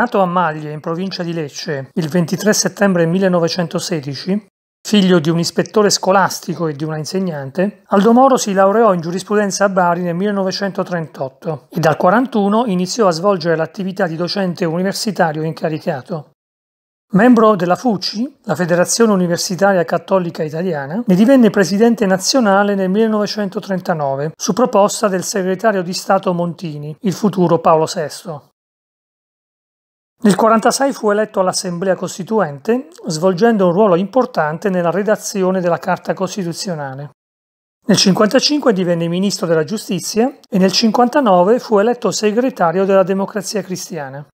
Nato a Maglie, in provincia di Lecce, il 23 settembre 1916, figlio di un ispettore scolastico e di una insegnante, Aldo Moro si laureò in giurisprudenza a Bari nel 1938 e dal 1941 iniziò a svolgere l'attività di docente universitario incaricato. Membro della FUCI, la Federazione Universitaria Cattolica Italiana, ne divenne presidente nazionale nel 1939 su proposta del segretario di Stato Montini, il futuro Paolo VI. Nel 1946 fu eletto all'Assemblea Costituente, svolgendo un ruolo importante nella redazione della Carta Costituzionale. Nel 1955 divenne ministro della Giustizia e nel 1959 fu eletto segretario della Democrazia Cristiana.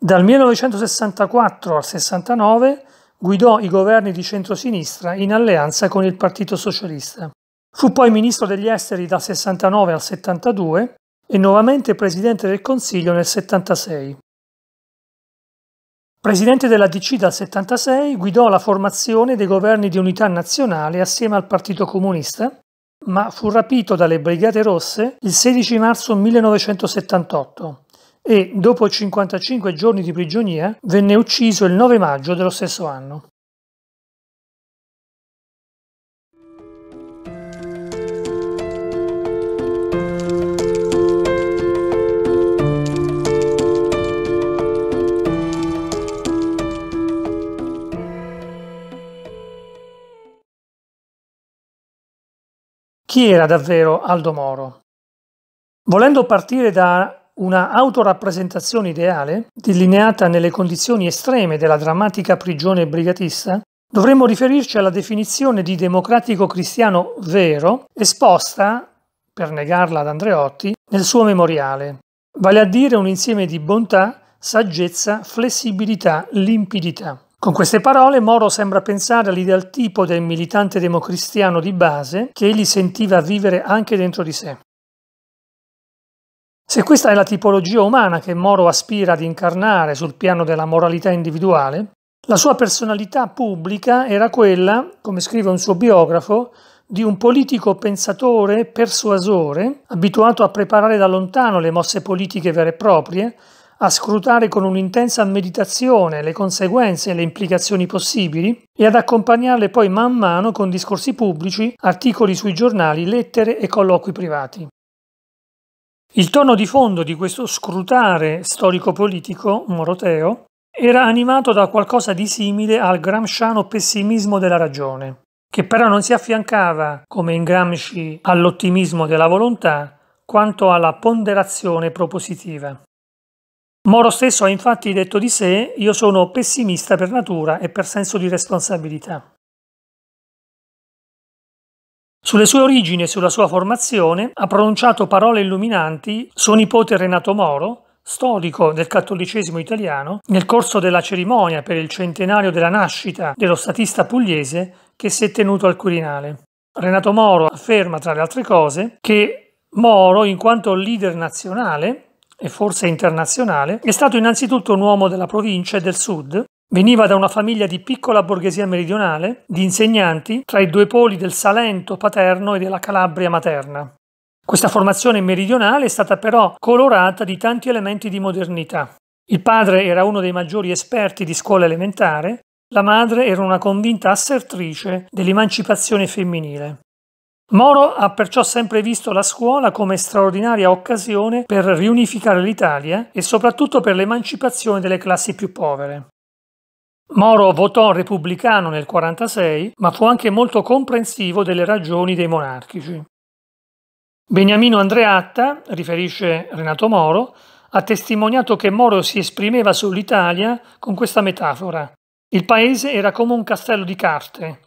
Dal 1964 al 69 guidò i governi di centrosinistra in alleanza con il Partito Socialista. Fu poi ministro degli esteri dal 69 al 72 e nuovamente presidente del Consiglio nel 76. Presidente della DC dal 76, guidò la formazione dei governi di unità nazionale assieme al Partito Comunista, ma fu rapito dalle Brigate Rosse il 16 marzo 1978 e, dopo 55 giorni di prigionia, venne ucciso il 9 maggio dello stesso anno. Chi era davvero Aldo Moro? Volendo partire da una autorappresentazione ideale, delineata nelle condizioni estreme della drammatica prigione brigatista, dovremmo riferirci alla definizione di democratico cristiano vero esposta, per negarla ad Andreotti, nel suo memoriale, vale a dire un insieme di bontà, saggezza, flessibilità, limpidità. Con queste parole Moro sembra pensare all'ideal tipo del militante democristiano di base che egli sentiva vivere anche dentro di sé. Se questa è la tipologia umana che Moro aspira ad incarnare sul piano della moralità individuale, la sua personalità pubblica era quella, come scrive un suo biografo, di un politico pensatore, persuasore, abituato a preparare da lontano le mosse politiche vere e proprie, a scrutare con un'intensa meditazione le conseguenze e le implicazioni possibili e ad accompagnarle poi man mano con discorsi pubblici, articoli sui giornali, lettere e colloqui privati. Il tono di fondo di questo scrutare storico-politico moroteo era animato da qualcosa di simile al gramsciano pessimismo della ragione, che però non si affiancava, come in Gramsci, all'ottimismo della volontà, quanto alla ponderazione propositiva. Moro stesso ha infatti detto di sé io sono pessimista per natura e per senso di responsabilità. Sulle sue origini e sulla sua formazione ha pronunciato parole illuminanti suo nipote Renato Moro, storico del cattolicesimo italiano, nel corso della cerimonia per il centenario della nascita dello statista pugliese che si è tenuto al Quirinale. Renato Moro afferma, tra le altre cose, che Moro, in quanto leader nazionale, e forse internazionale, è stato innanzitutto un uomo della provincia e del sud, Veniva da una famiglia di piccola borghesia meridionale, di insegnanti, tra i due poli del Salento paterno e della Calabria materna. Questa formazione meridionale è stata però colorata di tanti elementi di modernità. Il padre era uno dei maggiori esperti di scuola elementare, la madre era una convinta assertrice dell'emancipazione femminile. Moro ha perciò sempre visto la scuola come straordinaria occasione per riunificare l'Italia e soprattutto per l'emancipazione delle classi più povere. Moro votò repubblicano nel 1946, ma fu anche molto comprensivo delle ragioni dei monarchici. Beniamino Andreatta, riferisce Renato Moro, ha testimoniato che Moro si esprimeva sull'Italia con questa metafora. Il paese era come un castello di carte,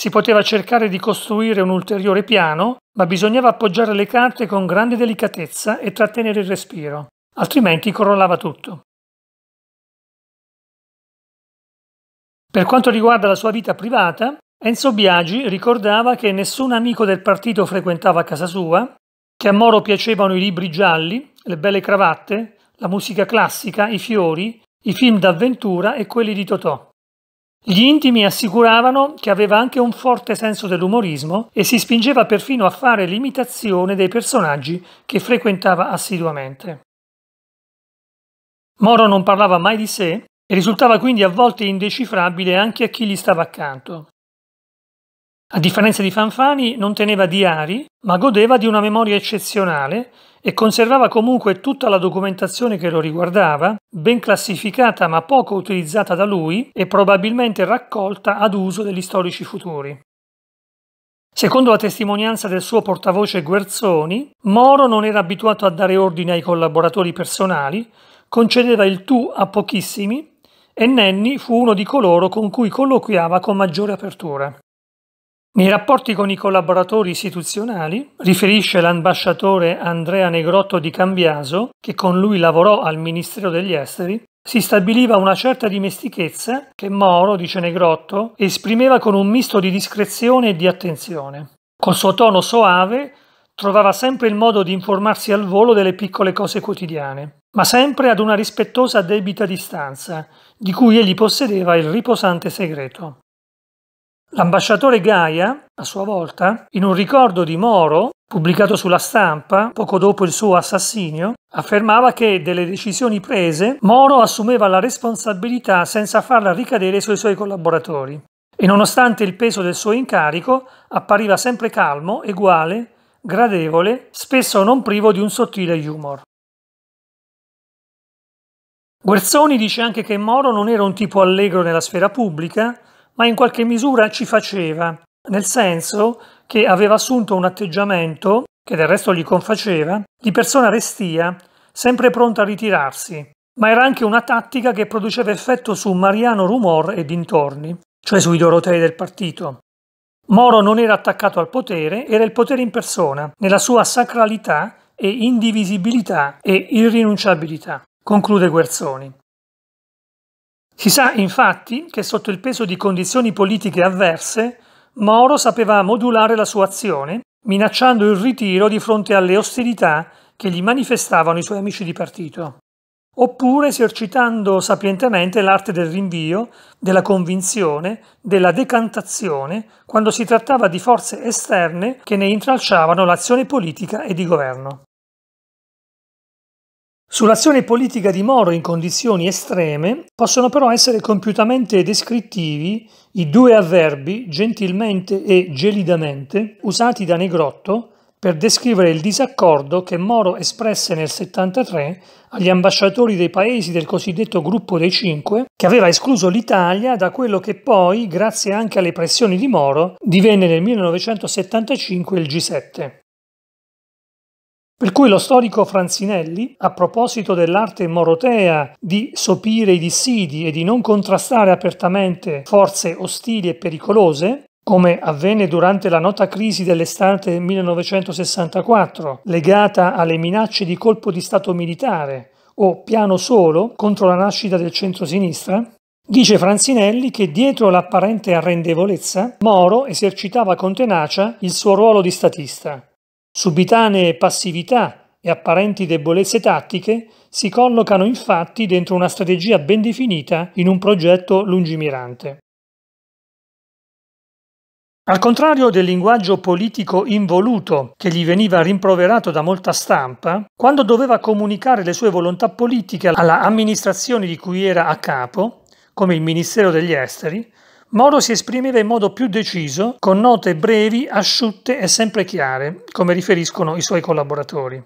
si poteva cercare di costruire un ulteriore piano, ma bisognava appoggiare le carte con grande delicatezza e trattenere il respiro, altrimenti crollava tutto. Per quanto riguarda la sua vita privata, Enzo Biagi ricordava che nessun amico del partito frequentava casa sua, che a Moro piacevano i libri gialli, le belle cravatte, la musica classica, i fiori, i film d'avventura e quelli di Totò. Gli intimi assicuravano che aveva anche un forte senso dell'umorismo e si spingeva perfino a fare l'imitazione dei personaggi che frequentava assiduamente. Moro non parlava mai di sé e risultava quindi a volte indecifrabile anche a chi gli stava accanto. A differenza di Fanfani non teneva diari, ma godeva di una memoria eccezionale e conservava comunque tutta la documentazione che lo riguardava, ben classificata ma poco utilizzata da lui e probabilmente raccolta ad uso degli storici futuri. Secondo la testimonianza del suo portavoce Guerzoni, Moro non era abituato a dare ordine ai collaboratori personali, concedeva il tu a pochissimi e Nenni fu uno di coloro con cui colloquiava con maggiore apertura. Nei rapporti con i collaboratori istituzionali, riferisce l'ambasciatore Andrea Negrotto di Cambiaso, che con lui lavorò al Ministero degli Esteri, si stabiliva una certa dimestichezza che Moro, dice Negrotto, esprimeva con un misto di discrezione e di attenzione. Col suo tono soave trovava sempre il modo di informarsi al volo delle piccole cose quotidiane, ma sempre ad una rispettosa debita distanza, di cui egli possedeva il riposante segreto. L'ambasciatore Gaia, a sua volta, in un ricordo di Moro, pubblicato sulla stampa poco dopo il suo assassinio, affermava che delle decisioni prese Moro assumeva la responsabilità senza farla ricadere sui suoi collaboratori e nonostante il peso del suo incarico appariva sempre calmo, eguale, gradevole, spesso non privo di un sottile humor. Guerzoni dice anche che Moro non era un tipo allegro nella sfera pubblica, ma in qualche misura ci faceva, nel senso che aveva assunto un atteggiamento, che del resto gli confaceva, di persona restia, sempre pronta a ritirarsi, ma era anche una tattica che produceva effetto su Mariano Rumor e dintorni, cioè sui Dorotei del partito. Moro non era attaccato al potere, era il potere in persona, nella sua sacralità e indivisibilità e irrinunciabilità, conclude Guerzoni. Si sa infatti che sotto il peso di condizioni politiche avverse, Moro sapeva modulare la sua azione, minacciando il ritiro di fronte alle ostilità che gli manifestavano i suoi amici di partito, oppure esercitando sapientemente l'arte del rinvio, della convinzione, della decantazione, quando si trattava di forze esterne che ne intralciavano l'azione politica e di governo. Sull'azione politica di Moro in condizioni estreme possono però essere compiutamente descrittivi i due avverbi gentilmente e gelidamente usati da Negrotto per descrivere il disaccordo che Moro espresse nel 73 agli ambasciatori dei paesi del cosiddetto gruppo dei cinque, che aveva escluso l'Italia da quello che poi, grazie anche alle pressioni di Moro, divenne nel 1975 il G7. Per cui lo storico Franzinelli, a proposito dell'arte morotea di sopire i dissidi e di non contrastare apertamente forze ostili e pericolose, come avvenne durante la nota crisi dell'estate 1964, legata alle minacce di colpo di Stato militare o piano solo contro la nascita del centro-sinistra, Dice Franzinelli che dietro l'apparente arrendevolezza, Moro esercitava con tenacia il suo ruolo di statista, Subitanee passività e apparenti debolezze tattiche si collocano infatti dentro una strategia ben definita in un progetto lungimirante. Al contrario del linguaggio politico involuto che gli veniva rimproverato da molta stampa, quando doveva comunicare le sue volontà politiche alla amministrazione di cui era a capo, come il Ministero degli Esteri, Moro si esprimeva in modo più deciso, con note brevi, asciutte e sempre chiare, come riferiscono i suoi collaboratori.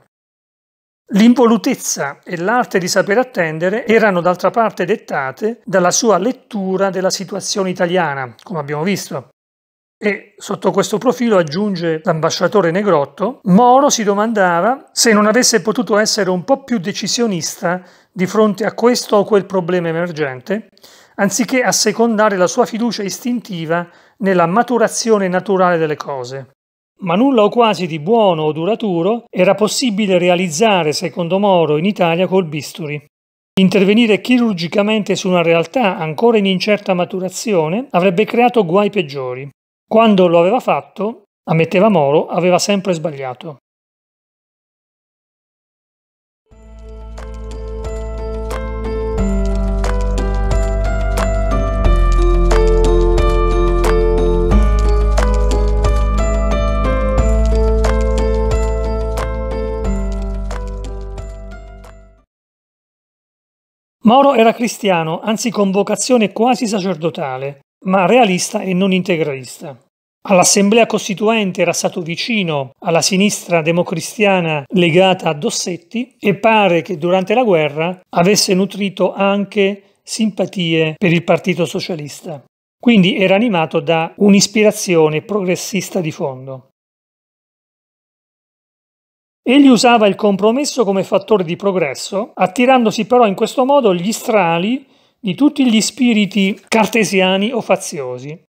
L'involutezza e l'arte di saper attendere erano d'altra parte dettate dalla sua lettura della situazione italiana, come abbiamo visto. E sotto questo profilo, aggiunge l'ambasciatore Negrotto, Moro si domandava se non avesse potuto essere un po' più decisionista di fronte a questo o quel problema emergente, anziché assecondare la sua fiducia istintiva nella maturazione naturale delle cose. Ma nulla o quasi di buono o duraturo era possibile realizzare, secondo Moro, in Italia col bisturi. Intervenire chirurgicamente su una realtà ancora in incerta maturazione avrebbe creato guai peggiori. Quando lo aveva fatto, ammetteva Moro, aveva sempre sbagliato. Mauro era cristiano, anzi con vocazione quasi sacerdotale, ma realista e non integralista. All'assemblea costituente era stato vicino alla sinistra democristiana legata a Dossetti e pare che durante la guerra avesse nutrito anche simpatie per il Partito Socialista. Quindi era animato da un'ispirazione progressista di fondo. Egli usava il compromesso come fattore di progresso, attirandosi però in questo modo gli strali di tutti gli spiriti cartesiani o faziosi.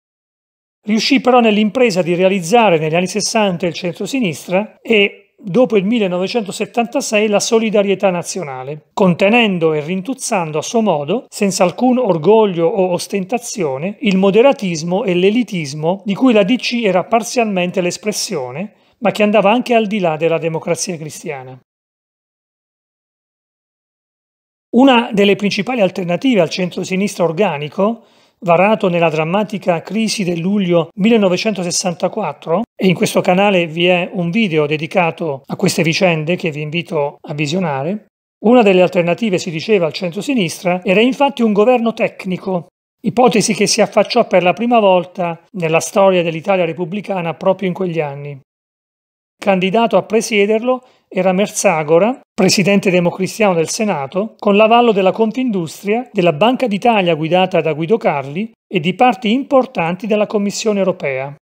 Riuscì però nell'impresa di realizzare negli anni 60 il centrosinistra e, dopo il 1976, la solidarietà nazionale, contenendo e rintuzzando a suo modo, senza alcun orgoglio o ostentazione, il moderatismo e l'elitismo di cui la DC era parzialmente l'espressione ma che andava anche al di là della democrazia cristiana. Una delle principali alternative al centro-sinistra organico, varato nella drammatica crisi del luglio 1964, e in questo canale vi è un video dedicato a queste vicende che vi invito a visionare, una delle alternative, si diceva, al centro-sinistra era infatti un governo tecnico, ipotesi che si affacciò per la prima volta nella storia dell'Italia repubblicana proprio in quegli anni. Candidato a presiederlo era Merzagora, presidente democristiano del Senato, con l'avallo della Confindustria, della Banca d'Italia guidata da Guido Carli e di parti importanti della Commissione europea.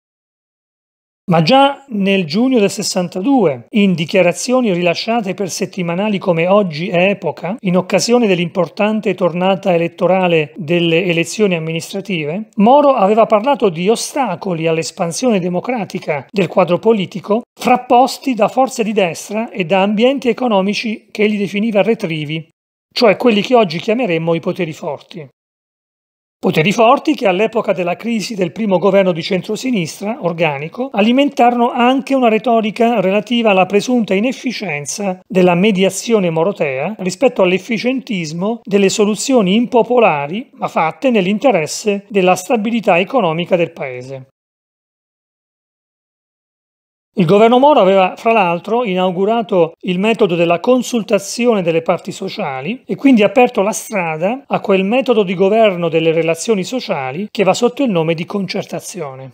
Ma già nel giugno del 62, in dichiarazioni rilasciate per settimanali come Oggi e Epoca, in occasione dell'importante tornata elettorale delle elezioni amministrative, Moro aveva parlato di ostacoli all'espansione democratica del quadro politico frapposti da forze di destra e da ambienti economici che egli definiva retrivi, cioè quelli che oggi chiameremmo i poteri forti. Poteri forti che all'epoca della crisi del primo governo di centrosinistra, organico, alimentarono anche una retorica relativa alla presunta inefficienza della mediazione morotea rispetto all'efficientismo delle soluzioni impopolari ma fatte nell'interesse della stabilità economica del paese. Il governo Moro aveva fra l'altro inaugurato il metodo della consultazione delle parti sociali e quindi aperto la strada a quel metodo di governo delle relazioni sociali che va sotto il nome di concertazione.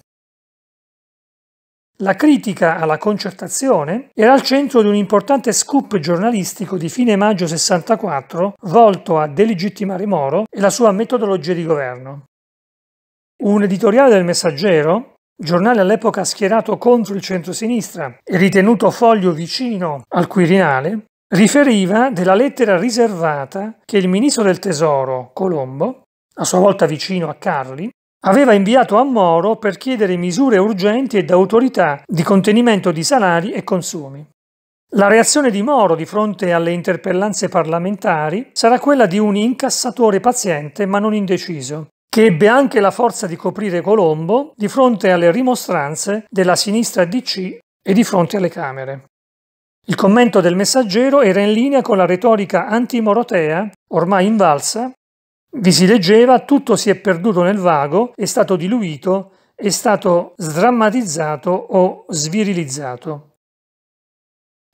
La critica alla concertazione era al centro di un importante scoop giornalistico di fine maggio 64 volto a delegittimare Moro e la sua metodologia di governo. Un editoriale del Messaggero giornale all'epoca schierato contro il centro-sinistra e ritenuto foglio vicino al Quirinale, riferiva della lettera riservata che il ministro del Tesoro, Colombo, a sua volta vicino a Carli, aveva inviato a Moro per chiedere misure urgenti ed autorità di contenimento di salari e consumi. La reazione di Moro di fronte alle interpellanze parlamentari sarà quella di un incassatore paziente ma non indeciso, che ebbe anche la forza di coprire Colombo di fronte alle rimostranze della sinistra DC e di fronte alle Camere. Il commento del messaggero era in linea con la retorica antimorotea, ormai invalsa, vi si leggeva tutto si è perduto nel vago, è stato diluito, è stato sdrammatizzato o svirilizzato.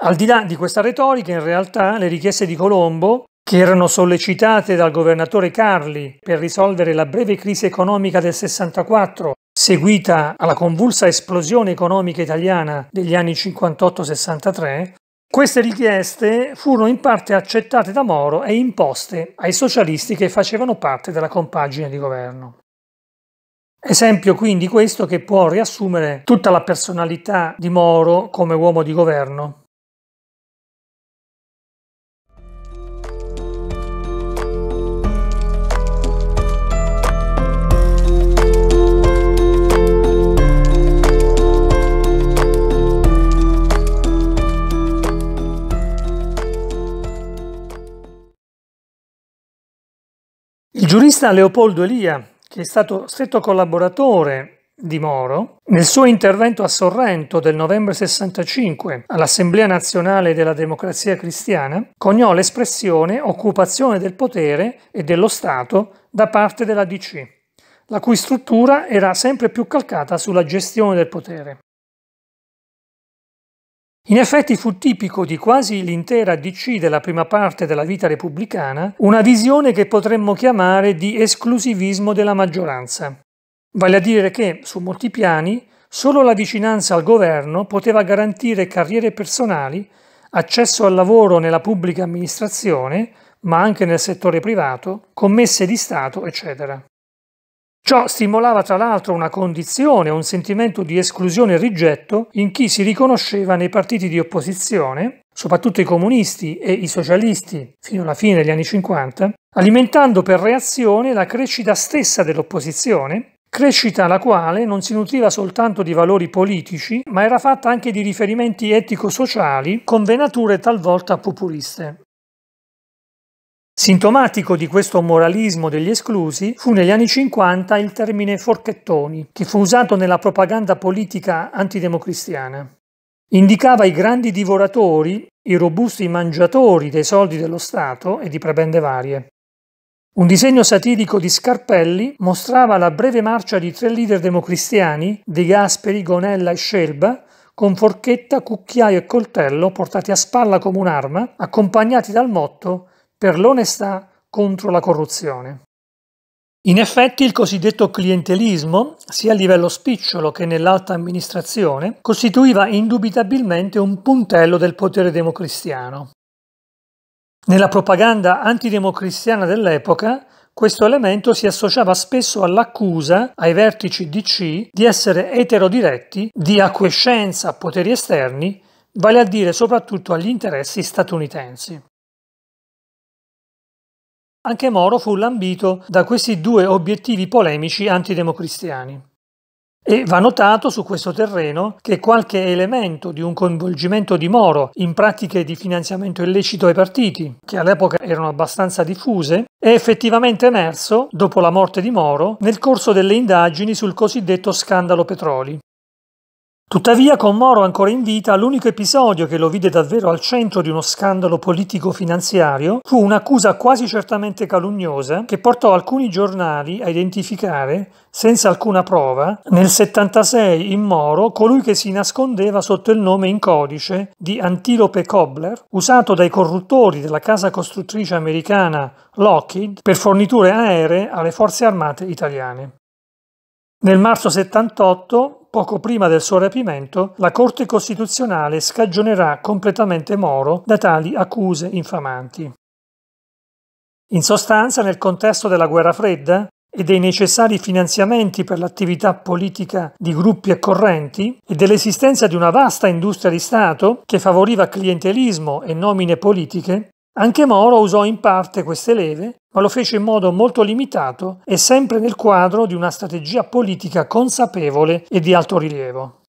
Al di là di questa retorica, in realtà, le richieste di Colombo che erano sollecitate dal governatore Carli per risolvere la breve crisi economica del 64, seguita alla convulsa esplosione economica italiana degli anni 58-63, queste richieste furono in parte accettate da Moro e imposte ai socialisti che facevano parte della compagine di governo. Esempio quindi questo che può riassumere tutta la personalità di Moro come uomo di governo. giurista Leopoldo Elia, che è stato stretto collaboratore di Moro, nel suo intervento a Sorrento del novembre 65 all'Assemblea nazionale della democrazia cristiana, coniò l'espressione occupazione del potere e dello Stato da parte della DC, la cui struttura era sempre più calcata sulla gestione del potere. In effetti fu tipico di quasi l'intera DC della prima parte della vita repubblicana una visione che potremmo chiamare di esclusivismo della maggioranza. Vale a dire che, su molti piani, solo la vicinanza al governo poteva garantire carriere personali, accesso al lavoro nella pubblica amministrazione, ma anche nel settore privato, commesse di Stato, eccetera. Ciò stimolava tra l'altro una condizione, un sentimento di esclusione e rigetto in chi si riconosceva nei partiti di opposizione, soprattutto i comunisti e i socialisti fino alla fine degli anni 50, alimentando per reazione la crescita stessa dell'opposizione, crescita la quale non si nutriva soltanto di valori politici, ma era fatta anche di riferimenti etico-sociali con venature talvolta populiste. Sintomatico di questo moralismo degli esclusi fu negli anni 50 il termine forchettoni, che fu usato nella propaganda politica antidemocristiana. Indicava i grandi divoratori, i robusti mangiatori dei soldi dello Stato e di prebende varie. Un disegno satirico di Scarpelli mostrava la breve marcia di tre leader democristiani, De Gasperi, Gonella e Scelba, con forchetta, cucchiaio e coltello portati a spalla come un'arma, accompagnati dal motto per l'onestà contro la corruzione. In effetti il cosiddetto clientelismo, sia a livello spicciolo che nell'alta amministrazione, costituiva indubitabilmente un puntello del potere democristiano. Nella propaganda antidemocristiana dell'epoca, questo elemento si associava spesso all'accusa ai vertici DC di essere eterodiretti, di acquiescenza a poteri esterni, vale a dire soprattutto agli interessi statunitensi. Anche Moro fu lambito da questi due obiettivi polemici antidemocristiani. E va notato su questo terreno che qualche elemento di un coinvolgimento di Moro in pratiche di finanziamento illecito ai partiti, che all'epoca erano abbastanza diffuse, è effettivamente emerso, dopo la morte di Moro, nel corso delle indagini sul cosiddetto scandalo Petroli, Tuttavia, con Moro ancora in vita, l'unico episodio che lo vide davvero al centro di uno scandalo politico-finanziario fu un'accusa quasi certamente calunniosa che portò alcuni giornali a identificare, senza alcuna prova, nel 76 in Moro colui che si nascondeva sotto il nome in codice di Antilope Cobbler, usato dai corruttori della casa costruttrice americana Lockheed per forniture aeree alle forze armate italiane. Nel marzo 78, poco prima del suo rapimento, la Corte Costituzionale scagionerà completamente Moro da tali accuse infamanti. In sostanza, nel contesto della guerra fredda, e dei necessari finanziamenti per l'attività politica di gruppi e correnti e dell'esistenza di una vasta industria di Stato che favoriva clientelismo e nomine politiche, anche Moro usò in parte queste leve, ma lo fece in modo molto limitato e sempre nel quadro di una strategia politica consapevole e di alto rilievo.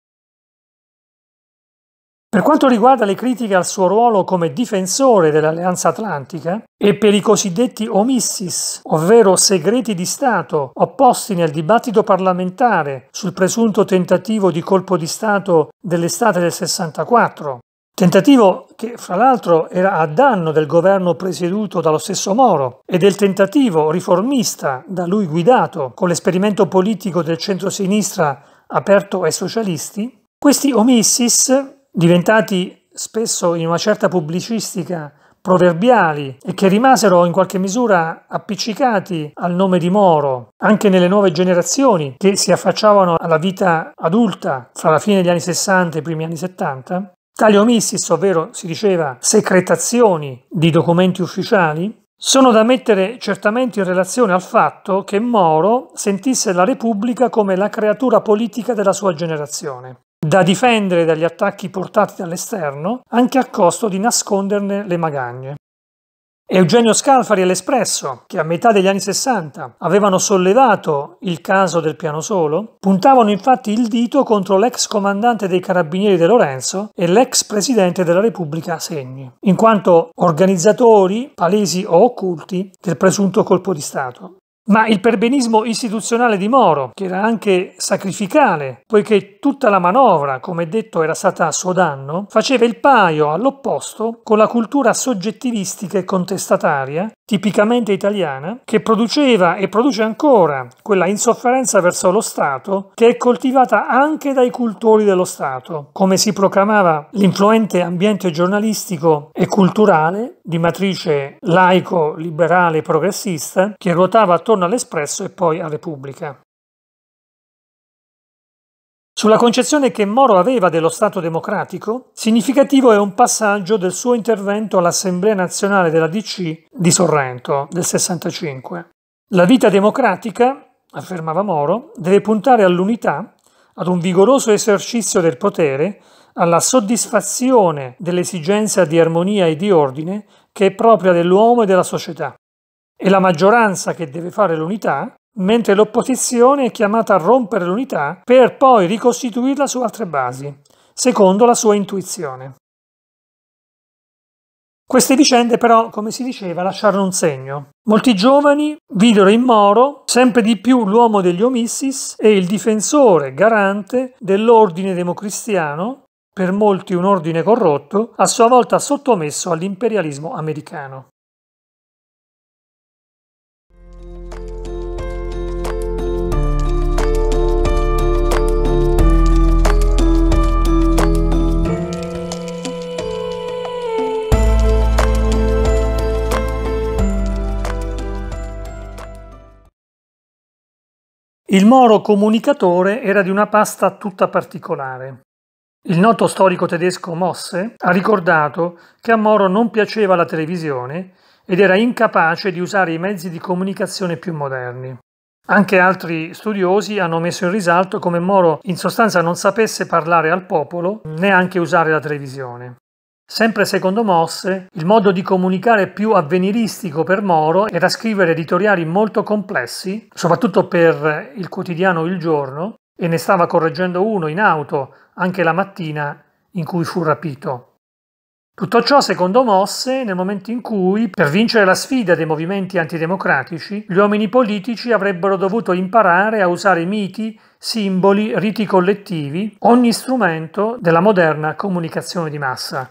Per quanto riguarda le critiche al suo ruolo come difensore dell'Alleanza Atlantica e per i cosiddetti omissis, ovvero segreti di Stato opposti nel dibattito parlamentare sul presunto tentativo di colpo di Stato dell'estate del 64, Tentativo che fra l'altro era a danno del governo presieduto dallo stesso Moro e del tentativo riformista da lui guidato con l'esperimento politico del centro-sinistra aperto ai socialisti, questi omissis, diventati spesso in una certa pubblicistica proverbiali e che rimasero in qualche misura appiccicati al nome di Moro anche nelle nuove generazioni che si affacciavano alla vita adulta fra la fine degli anni 60 e i primi anni 70, Tali omissis, ovvero si diceva secretazioni di documenti ufficiali, sono da mettere certamente in relazione al fatto che Moro sentisse la Repubblica come la creatura politica della sua generazione, da difendere dagli attacchi portati dall'esterno anche a costo di nasconderne le magagne. Eugenio Scalfari e l'Espresso, che a metà degli anni 60 avevano sollevato il caso del piano solo, puntavano infatti il dito contro l'ex comandante dei carabinieri De Lorenzo e l'ex presidente della Repubblica Segni, in quanto organizzatori, palesi o occulti, del presunto colpo di Stato. Ma il perbenismo istituzionale di Moro, che era anche sacrificale, poiché tutta la manovra, come detto, era stata a suo danno, faceva il paio all'opposto con la cultura soggettivistica e contestataria tipicamente italiana, che produceva e produce ancora quella insofferenza verso lo Stato che è coltivata anche dai cultori dello Stato, come si proclamava l'influente ambiente giornalistico e culturale di matrice laico, liberale e progressista che ruotava attorno all'Espresso e poi a Repubblica. Sulla concezione che Moro aveva dello Stato democratico, significativo è un passaggio del suo intervento all'Assemblea nazionale della DC di Sorrento del 65. La vita democratica, affermava Moro, deve puntare all'unità, ad un vigoroso esercizio del potere, alla soddisfazione dell'esigenza di armonia e di ordine che è propria dell'uomo e della società. E la maggioranza che deve fare l'unità mentre l'opposizione è chiamata a rompere l'unità per poi ricostituirla su altre basi, secondo la sua intuizione. Queste vicende però, come si diceva, lasciarono un segno. Molti giovani videro in Moro sempre di più l'uomo degli omissis e il difensore, garante dell'ordine democristiano, per molti un ordine corrotto, a sua volta sottomesso all'imperialismo americano. Il Moro comunicatore era di una pasta tutta particolare. Il noto storico tedesco Mosse ha ricordato che a Moro non piaceva la televisione ed era incapace di usare i mezzi di comunicazione più moderni. Anche altri studiosi hanno messo in risalto come Moro in sostanza non sapesse parlare al popolo, neanche usare la televisione. Sempre secondo Mosse, il modo di comunicare più avveniristico per Moro era scrivere editoriali molto complessi, soprattutto per il quotidiano Il Giorno, e ne stava correggendo uno in auto anche la mattina in cui fu rapito. Tutto ciò secondo Mosse nel momento in cui, per vincere la sfida dei movimenti antidemocratici, gli uomini politici avrebbero dovuto imparare a usare miti, simboli, riti collettivi, ogni strumento della moderna comunicazione di massa.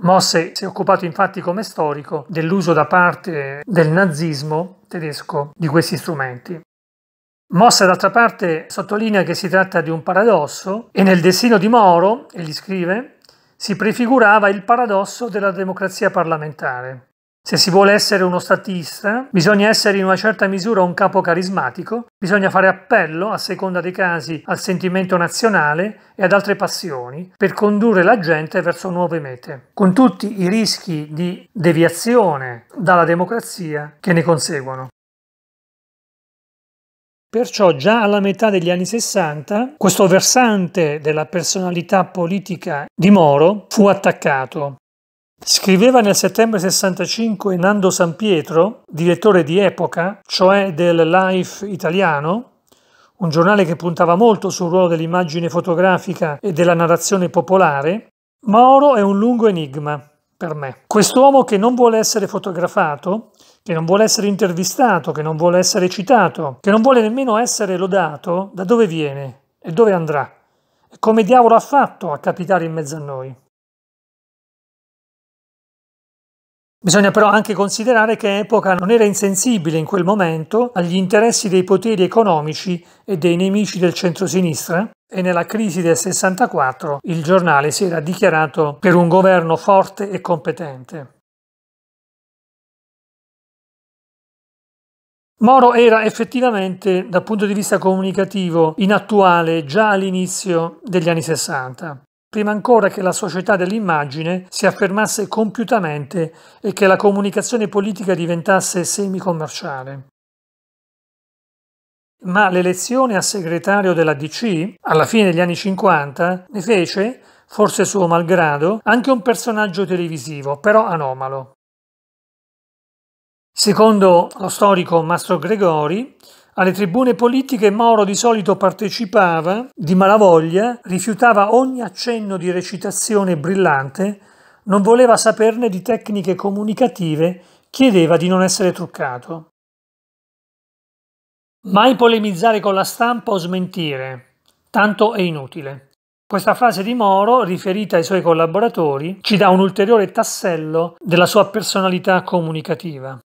Mosse si è occupato infatti come storico dell'uso da parte del nazismo tedesco di questi strumenti. Mosse d'altra parte sottolinea che si tratta di un paradosso e nel destino di Moro, egli scrive, si prefigurava il paradosso della democrazia parlamentare. Se si vuole essere uno statista, bisogna essere in una certa misura un capo carismatico, bisogna fare appello, a seconda dei casi, al sentimento nazionale e ad altre passioni per condurre la gente verso nuove mete, con tutti i rischi di deviazione dalla democrazia che ne conseguono. Perciò già alla metà degli anni Sessanta questo versante della personalità politica di Moro fu attaccato Scriveva nel settembre 65 Nando San Pietro, direttore di Epoca, cioè del Life italiano, un giornale che puntava molto sul ruolo dell'immagine fotografica e della narrazione popolare, Mauro è un lungo enigma per me. Quest'uomo che non vuole essere fotografato, che non vuole essere intervistato, che non vuole essere citato, che non vuole nemmeno essere lodato, da dove viene e dove andrà? E come diavolo ha fatto a capitare in mezzo a noi? Bisogna però anche considerare che Epoca non era insensibile in quel momento agli interessi dei poteri economici e dei nemici del centrosinistra e nella crisi del 64 il giornale si era dichiarato per un governo forte e competente. Moro era effettivamente, dal punto di vista comunicativo, inattuale già all'inizio degli anni 60 prima ancora che la società dell'immagine si affermasse compiutamente e che la comunicazione politica diventasse semicommerciale. Ma l'elezione a segretario della DC, alla fine degli anni 50, ne fece, forse suo malgrado, anche un personaggio televisivo, però anomalo. Secondo lo storico Mastro Gregori, alle tribune politiche Moro di solito partecipava, di malavoglia, rifiutava ogni accenno di recitazione brillante, non voleva saperne di tecniche comunicative, chiedeva di non essere truccato. Mai polemizzare con la stampa o smentire, tanto è inutile. Questa frase di Moro, riferita ai suoi collaboratori, ci dà un ulteriore tassello della sua personalità comunicativa.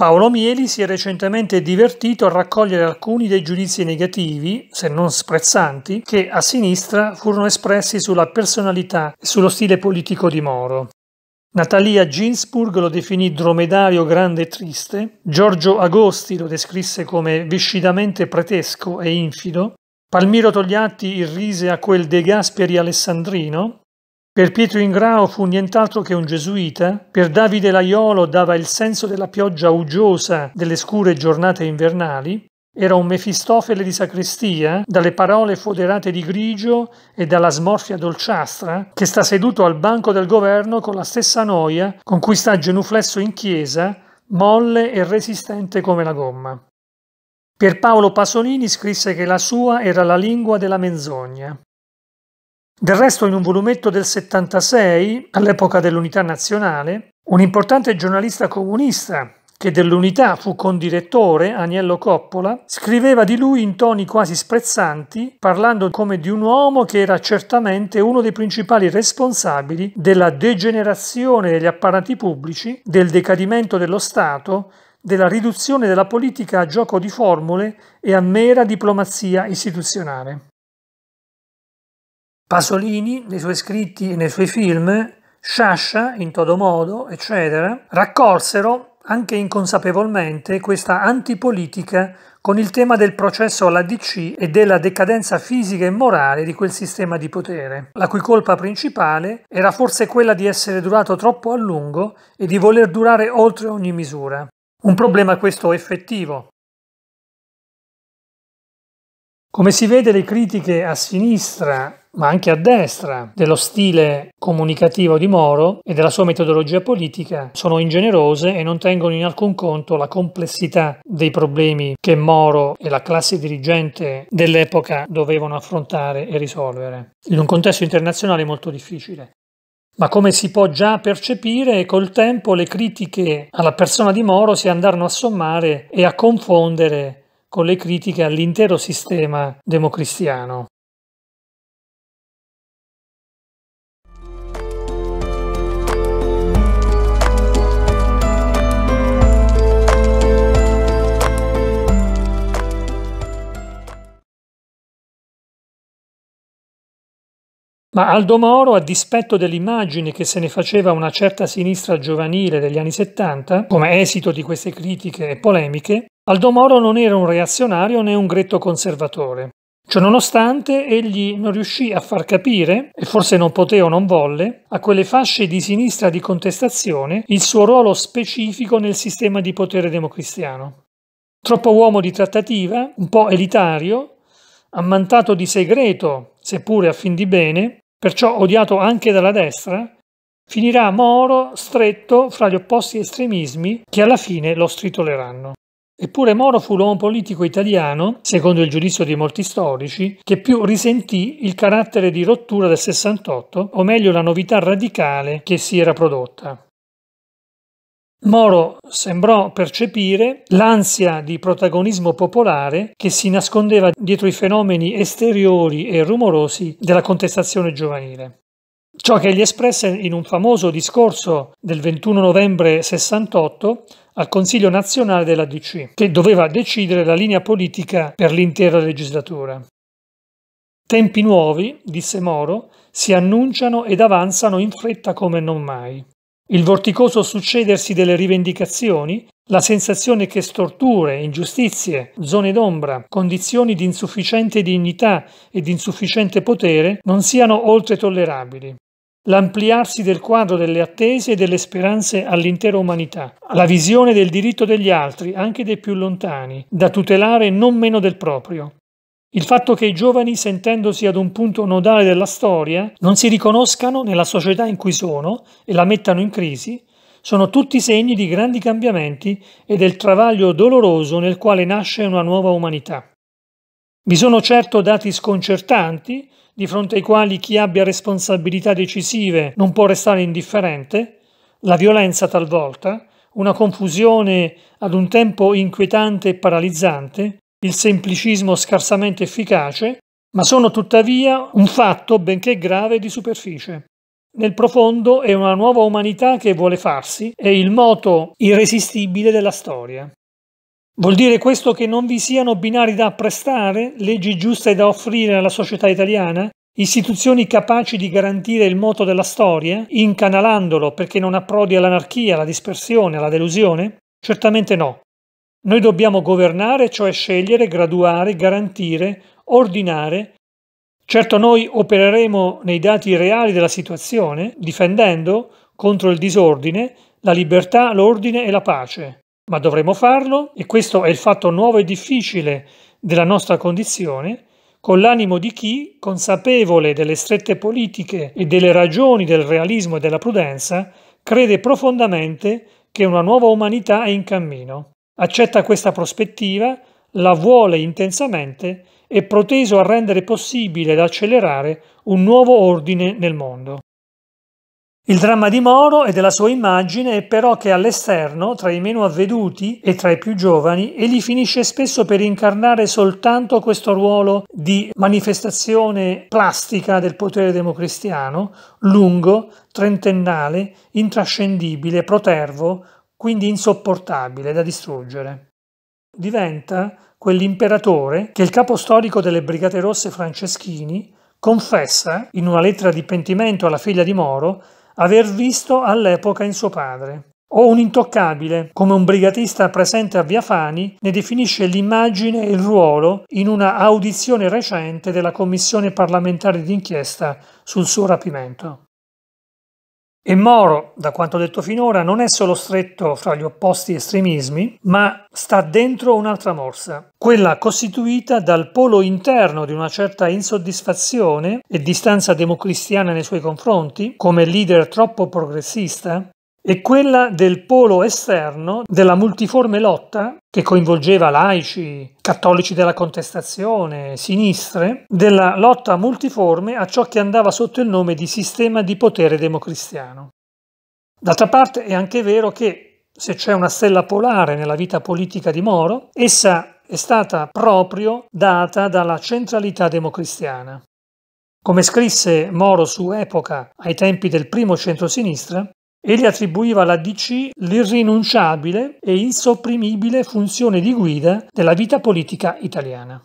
Paolo Mieli si è recentemente divertito a raccogliere alcuni dei giudizi negativi, se non sprezzanti, che a sinistra furono espressi sulla personalità e sullo stile politico di Moro. Natalia Ginsburg lo definì dromedario grande e triste, Giorgio Agosti lo descrisse come viscidamente pretesco e infido, Palmiro Togliatti irrise a quel De Gasperi alessandrino, per Pietro Ingrao fu nient'altro che un gesuita, per Davide Laiolo dava il senso della pioggia uggiosa delle scure giornate invernali, era un Mefistofele di sacrestia, dalle parole foderate di grigio e dalla smorfia dolciastra, che sta seduto al banco del governo con la stessa noia con cui sta genuflesso in chiesa, molle e resistente come la gomma. Per Paolo Pasolini scrisse che la sua era la lingua della menzogna. Del resto in un volumetto del 76, all'epoca dell'Unità Nazionale, un importante giornalista comunista che dell'Unità fu condirettore, Agnello Coppola, scriveva di lui in toni quasi sprezzanti, parlando come di un uomo che era certamente uno dei principali responsabili della degenerazione degli apparati pubblici, del decadimento dello Stato, della riduzione della politica a gioco di formule e a mera diplomazia istituzionale. Pasolini nei suoi scritti e nei suoi film, Sciascia in todo modo, eccetera, raccolsero anche inconsapevolmente questa antipolitica con il tema del processo alla DC e della decadenza fisica e morale di quel sistema di potere, la cui colpa principale era forse quella di essere durato troppo a lungo e di voler durare oltre ogni misura. Un problema questo effettivo. Come si vede le critiche a sinistra ma anche a destra, dello stile comunicativo di Moro e della sua metodologia politica sono ingenerose e non tengono in alcun conto la complessità dei problemi che Moro e la classe dirigente dell'epoca dovevano affrontare e risolvere, in un contesto internazionale molto difficile. Ma come si può già percepire, col tempo le critiche alla persona di Moro si andarono a sommare e a confondere con le critiche all'intero sistema democristiano. Ma Aldo Moro, a dispetto dell'immagine che se ne faceva una certa sinistra giovanile degli anni 70, come esito di queste critiche e polemiche, Aldo Moro non era un reazionario né un gretto conservatore. Ciononostante, egli non riuscì a far capire, e forse non poté o non volle, a quelle fasce di sinistra di contestazione il suo ruolo specifico nel sistema di potere democristiano. Troppo uomo di trattativa, un po' elitario, ammantato di segreto, seppure a fin di bene, perciò odiato anche dalla destra, finirà Moro stretto fra gli opposti estremismi che alla fine lo stritoleranno. Eppure Moro fu l'uomo politico italiano, secondo il giudizio di molti storici, che più risentì il carattere di rottura del 68, o meglio la novità radicale che si era prodotta. Moro sembrò percepire l'ansia di protagonismo popolare che si nascondeva dietro i fenomeni esteriori e rumorosi della contestazione giovanile. Ciò che egli espresse in un famoso discorso del 21 novembre 68 al Consiglio nazionale della DC, che doveva decidere la linea politica per l'intera legislatura. Tempi nuovi, disse Moro, si annunciano ed avanzano in fretta come non mai il vorticoso succedersi delle rivendicazioni, la sensazione che storture, ingiustizie, zone d'ombra, condizioni di insufficiente dignità e di insufficiente potere non siano oltre tollerabili. L'ampliarsi del quadro delle attese e delle speranze all'intera umanità, la visione del diritto degli altri, anche dei più lontani, da tutelare non meno del proprio, il fatto che i giovani, sentendosi ad un punto nodale della storia, non si riconoscano nella società in cui sono e la mettano in crisi, sono tutti segni di grandi cambiamenti e del travaglio doloroso nel quale nasce una nuova umanità. Vi sono certo dati sconcertanti, di fronte ai quali chi abbia responsabilità decisive non può restare indifferente, la violenza talvolta, una confusione ad un tempo inquietante e paralizzante, il semplicismo scarsamente efficace, ma sono tuttavia un fatto, benché grave, di superficie. Nel profondo è una nuova umanità che vuole farsi, è il moto irresistibile della storia. Vuol dire questo che non vi siano binari da apprestare, leggi giuste da offrire alla società italiana, istituzioni capaci di garantire il moto della storia, incanalandolo perché non approdi all'anarchia, alla dispersione, alla delusione? Certamente no. Noi dobbiamo governare, cioè scegliere, graduare, garantire, ordinare. Certo noi opereremo nei dati reali della situazione, difendendo contro il disordine la libertà, l'ordine e la pace. Ma dovremo farlo, e questo è il fatto nuovo e difficile della nostra condizione, con l'animo di chi, consapevole delle strette politiche e delle ragioni del realismo e della prudenza, crede profondamente che una nuova umanità è in cammino accetta questa prospettiva, la vuole intensamente e proteso a rendere possibile ed accelerare un nuovo ordine nel mondo. Il dramma di Moro e della sua immagine è però che all'esterno, tra i meno avveduti e tra i più giovani, egli finisce spesso per incarnare soltanto questo ruolo di manifestazione plastica del potere democristiano, lungo, trentennale, intrascendibile, protervo, quindi insopportabile da distruggere. Diventa quell'imperatore che il capo storico delle Brigate Rosse Franceschini confessa in una lettera di pentimento alla figlia di Moro aver visto all'epoca in suo padre. O un intoccabile, come un brigatista presente a Via Fani, ne definisce l'immagine e il ruolo in una audizione recente della commissione parlamentare d'inchiesta sul suo rapimento. E Moro, da quanto detto finora, non è solo stretto fra gli opposti estremismi, ma sta dentro un'altra morsa, quella costituita dal polo interno di una certa insoddisfazione e distanza democristiana nei suoi confronti, come leader troppo progressista, e quella del polo esterno della multiforme lotta che coinvolgeva laici, cattolici della contestazione, sinistre, della lotta multiforme a ciò che andava sotto il nome di sistema di potere democristiano. D'altra parte è anche vero che se c'è una stella polare nella vita politica di Moro, essa è stata proprio data dalla centralità democristiana. Come scrisse Moro su Epoca ai tempi del primo centrosinistra, Egli attribuiva alla DC l'irrinunciabile e insopprimibile funzione di guida della vita politica italiana.